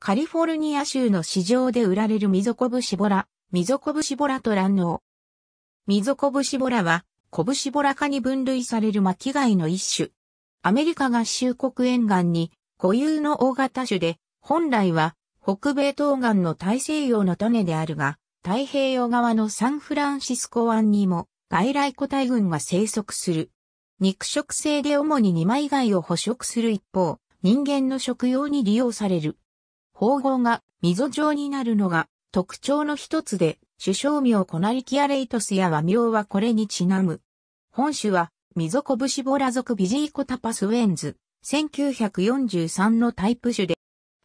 カリフォルニア州の市場で売られるミゾコブシボラ、ミゾコブシボラと卵黄。ゾコブシボラは、コブシボラ科に分類される巻貝の一種。アメリカ合衆国沿岸に固有の大型種で、本来は北米東岸の大西洋の種であるが、太平洋側のサンフランシスコ湾にも外来個体群が生息する。肉食性で主に二枚貝を捕食する一方、人間の食用に利用される。方号が溝状になるのが特徴の一つで、首相名コナリキアレイトスや和名はこれにちなむ。本種は、溝こぶしボラ族ビジーコタパスウェンズ、1943のタイプ種で、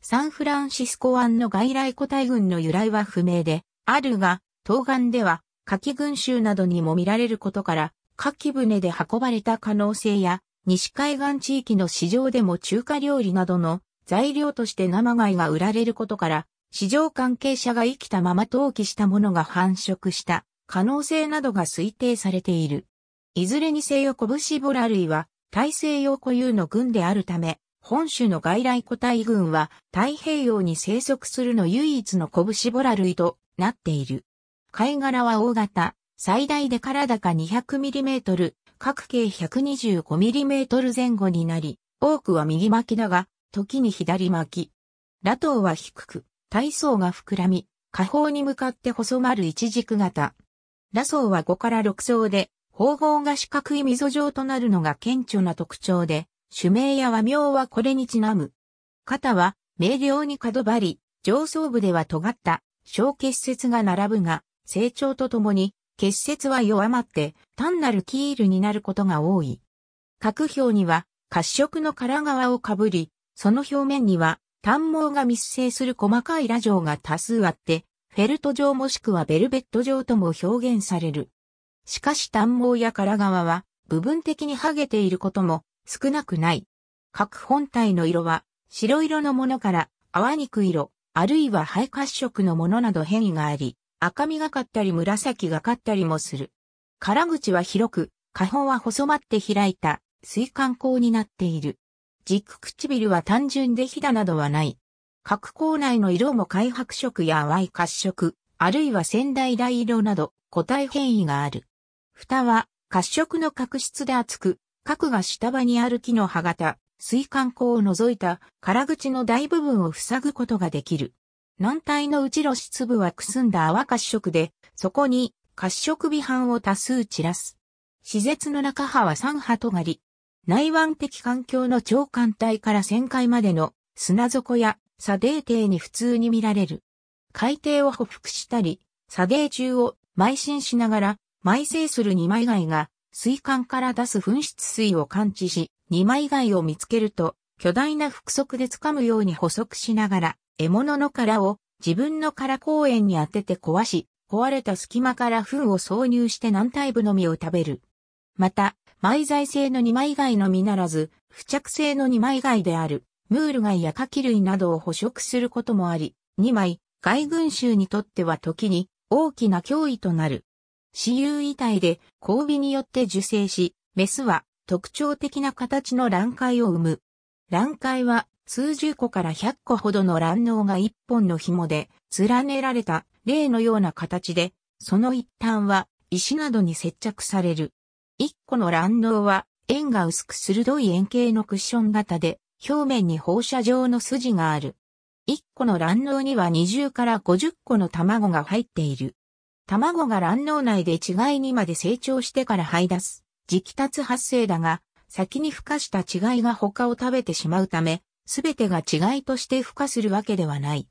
サンフランシスコ湾の外来個体群の由来は不明で、あるが、東岸では、夏季群衆などにも見られることから、夏季船で運ばれた可能性や、西海岸地域の市場でも中華料理などの材料として生貝が売られることから、市場関係者が生きたまま投棄したものが繁殖した可能性などが推定されている。いずれにせよコブシボラ類は大西洋固有の群であるため、本種の外来個体群は太平洋に生息するの唯一のコブシボラ類となっている。貝殻は大型、最大で体が 200mm、各径 125mm 前後になり、多くは右巻きだが、時に左巻き。ラトウは低く、体層が膨らみ、下方に向かって細丸一軸型。ラソウは5から6層で、方法が四角い溝状となるのが顕著な特徴で、種名や和名はこれにちなむ。肩は、明瞭に角張り、上層部では尖った、小結節が並ぶが、成長とともに、結節は弱まって、単なるキールになることが多い。各表には、褐色の殻側をかぶり、その表面には、単毛が密生する細かいラ状が多数あって、フェルト状もしくはベルベット状とも表現される。しかし単毛や殻側は部分的に剥げていることも少なくない。各本体の色は白色のものから泡肉色、あるいは肺褐色のものなど変異があり、赤みがかったり紫がかったりもする。殻口は広く、下方は細まって開いた水管口になっている。軸唇は単純でひだなどはない。各口内の色も開白色や淡い褐色、あるいは仙台大色など個体変異がある。蓋は褐色の角質で厚く、角が下場にある木の歯型、水管口を除いた空口の大部分を塞ぐことができる。軟体の内露出部はくすんだ淡褐色で、そこに褐色微斑を多数散らす。施設の中歯は三歯尖り、内湾的環境の長官帯から旋回までの砂底や砂泥底に普通に見られる。海底を捕覆したり、砂泥中を埋進しながら、埋生する二枚貝が水管から出す噴出水を感知し、二枚貝を見つけると、巨大な腹足で掴むように捕捉しながら、獲物の殻を自分の殻公園に当てて壊し、壊れた隙間から糞を挿入して軟体部の実を食べる。また、埋在性の二枚貝のみならず、付着性の二枚貝である、ムール貝やカキ類などを捕食することもあり、二枚、貝群衆にとっては時に大きな脅威となる。私有遺体で交尾によって受精し、メスは特徴的な形の卵塊を生む。卵塊は数十個から百個ほどの卵脳が一本の紐で連ねられた例のような形で、その一端は石などに接着される。一個の卵脳は、円が薄く鋭い円形のクッション型で、表面に放射状の筋がある。一個の卵脳には20から50個の卵が入っている。卵が卵脳内で違いにまで成長してからい出す。時期達発生だが、先に孵化した違いが他を食べてしまうため、すべてが違いとして孵化するわけではない。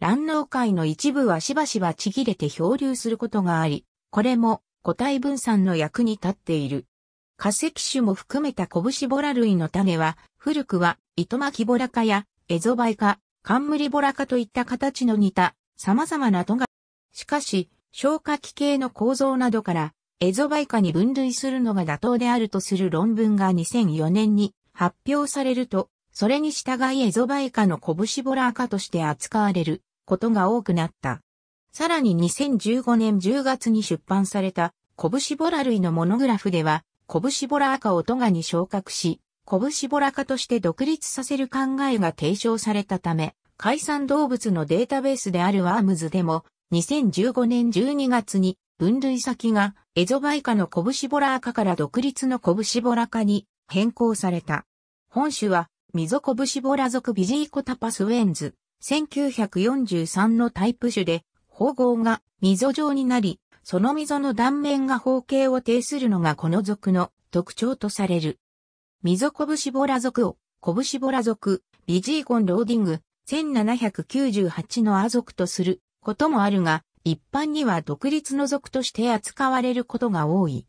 卵脳界の一部はしばしばちぎれて漂流することがあり、これも個体分散の役に立っている。化石種も含めた拳ボラ類の種は、古くは糸巻ボラ科やエゾバイ科、冠ボラ科といった形の似た様々な都が、しかし、消化器系の構造などから、エゾバイ科に分類するのが妥当であるとする論文が2004年に発表されると、それに従いエゾバイ科の拳ボラ科として扱われることが多くなった。さらに2015年10月に出版された、コブシボラ類のモノグラフでは、コブシボラ赤をトガに昇格し、コブシボラ科として独立させる考えが提唱されたため、海産動物のデータベースであるワームズでも、2015年12月に分類先がエゾバイカのコブシボラ赤から独立のコブシボラ科に変更された。本種は、ミゾコブシボラ属ビジーコタパスウェンズ、1943のタイプ種で、方合が溝状になり、その溝の断面が方形を呈するのがこの属の特徴とされる。溝拳ボラ属を、拳ボラ属、ビジーゴンローディング、1798のア族とすることもあるが、一般には独立の属として扱われることが多い。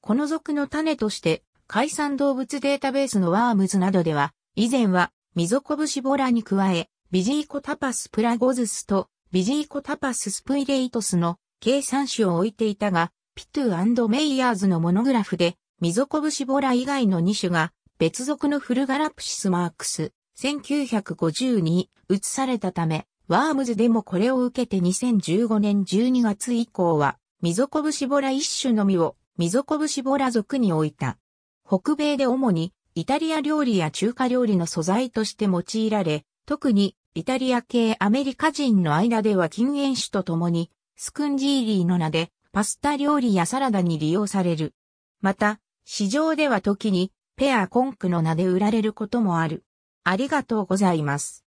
この属の種として、海産動物データベースのワームズなどでは、以前は、溝拳ボラに加え、ビジーコタパスプラゴズスと、ビジーコタパススプイレイトスの計算種を置いていたが、ピトゥメイヤーズのモノグラフで、ミゾコブシボラ以外の2種が、別属のフルガラプシスマークス、1950に移されたため、ワームズでもこれを受けて2015年12月以降は、ミゾコブシボラ一種のみを、ミゾコブシボラ族に置いた。北米で主に、イタリア料理や中華料理の素材として用いられ、特にイタリア系アメリカ人の間では禁煙酒と共に、スクンジーリーの名で、パスタ料理やサラダに利用される。また、市場では時に、ペアコンクの名で売られることもある。ありがとうございます。